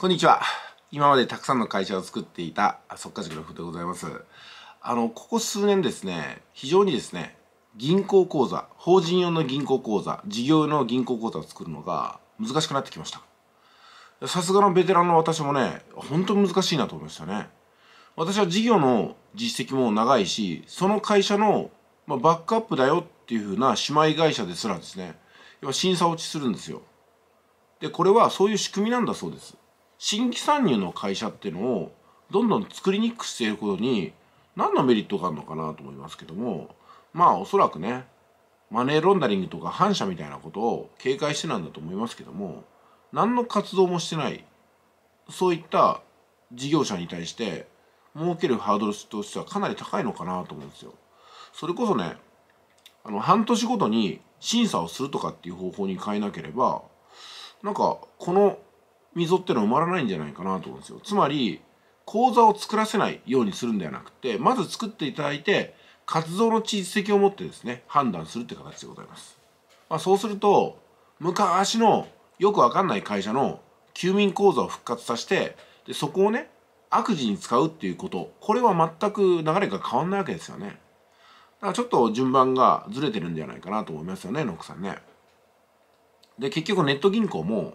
こんにちは。今までたくさんの会社を作っていた、っか塾のふでございます。あの、ここ数年ですね、非常にですね、銀行口座、法人用の銀行口座、事業用の銀行口座を作るのが難しくなってきました。さすがのベテランの私もね、本当に難しいなと思いましたね。私は事業の実績も長いし、その会社の、まあ、バックアップだよっていうふうな姉妹会社ですらですね、審査落ちするんですよ。で、これはそういう仕組みなんだそうです。新規参入の会社っていうのをどんどん作りにくくしていることに何のメリットがあるのかなと思いますけどもまあおそらくねマネーロンダリングとか反社みたいなことを警戒してなんだと思いますけども何の活動もしてないそういった事業者に対して儲けるハードルとしてはかなり高いのかなと思うんですよ。それこそねあの半年ごとに審査をするとかっていう方法に変えなければなんかこの溝ってのは埋まらないんじゃないかなと思うんですよ。つまり、口座を作らせないようにするんではなくて、まず作っていただいて、活動の実績を持ってですね、判断するって形でございます。まあ、そうすると、昔のよくわかんない会社の休眠口座を復活させて、でそこをね、悪事に使うっていうこと、これは全く流れが変わんないわけですよね。だからちょっと順番がずれてるんじゃないかなと思いますよね、ノックさんね。で、結局ネット銀行も、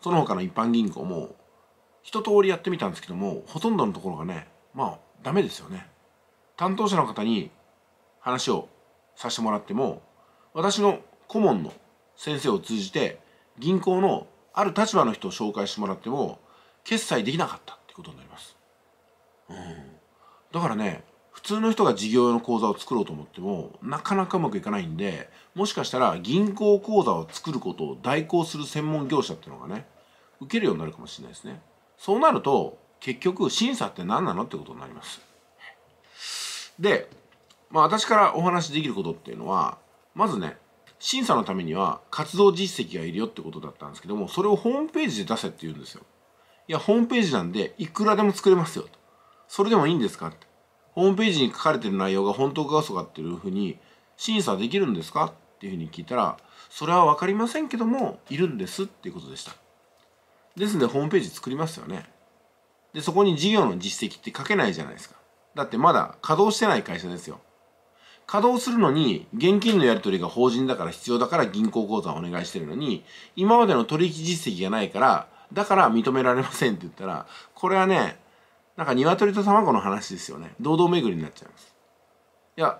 その他の一般銀行も一通りやってみたんですけどもほとんどのところがねまあダメですよね担当者の方に話をさせてもらっても私の顧問の先生を通じて銀行のある立場の人を紹介してもらっても決済できなかったってことになります、うん、だからね通の人が事業用の口座を作ろうと思ってもなかなかうまくいかないんでもしかしたら銀行口座を作ることを代行する専門業者っていうのがね受けるようになるかもしれないですねそうなると結局審査って何なのってことになりますで、まあ、私からお話しできることっていうのはまずね審査のためには活動実績がいるよってことだったんですけどもそれをホームページで出せって言うんですよいやホームページなんでいくらでも作れますよとそれでもいいんですかってホームページに書かれてる内容が本当か嘘かっていうふうに審査できるんですかっていうふうに聞いたら、それは分かりませんけども、いるんですっていうことでした。ですので、ホームページ作りますよね。で、そこに事業の実績って書けないじゃないですか。だってまだ稼働してない会社ですよ。稼働するのに、現金のやり取りが法人だから必要だから銀行口座をお願いしてるのに、今までの取引実績がないから、だから認められませんって言ったら、これはね、なんか鶏と卵の話ですよね堂々巡りになっちゃいますいや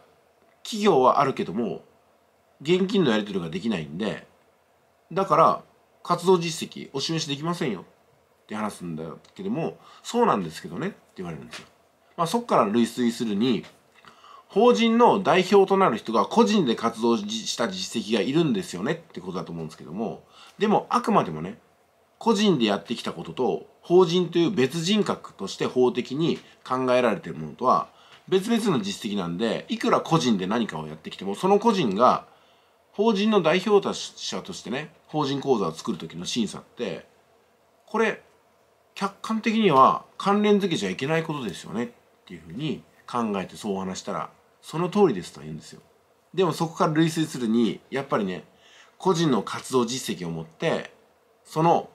企業はあるけども現金のやり取りができないんでだから活動実績お示しできませんよって話すんだけどもそうなんですけどねって言われるんですよ、まあ、そっから類推するに法人の代表となる人が個人で活動した実績がいるんですよねってことだと思うんですけどもでもあくまでもね個人でやってきたことと法人という別人格として法的に考えられているものとは別々の実績なんでいくら個人で何かをやってきてもその個人が法人の代表者としてね法人講座を作る時の審査ってこれ客観的には関連づけちゃいけないことですよねっていうふうに考えてそう話したらその通りですとは言うんですよ。でもそこから類推するにやっぱりね個人の活動実績を持ってその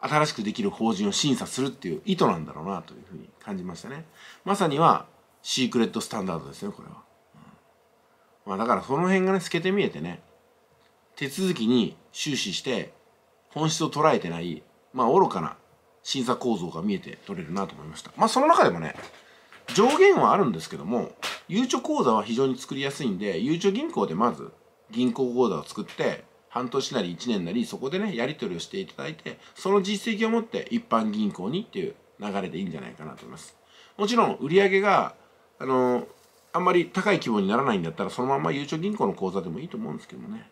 新しくできる法人を審査するっていう意図なんだろうなというふうに感じましたね。まさにはシークレットスタンダードですね、これは。まあだからその辺がね、透けて見えてね、手続きに終始して本質を捉えてない、まあ愚かな審査構造が見えて取れるなと思いました。まあその中でもね、上限はあるんですけども、ゆうちょ口座は非常に作りやすいんで、ゆうちょ銀行でまず銀行口座を作って、半年なり1年なりそこでねやり取りをしていただいてその実績を持って一般銀行にっていう流れでいいんじゃないかなと思いますもちろん売上があのあんまり高い規模にならないんだったらそのままゆうちょ銀行の口座でもいいと思うんですけどもね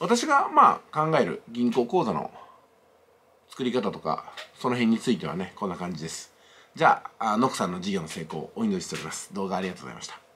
私がまあ考える銀行口座の作り方とかその辺についてはねこんな感じですじゃあノクさんの事業の成功をお祈りしております動画ありがとうございました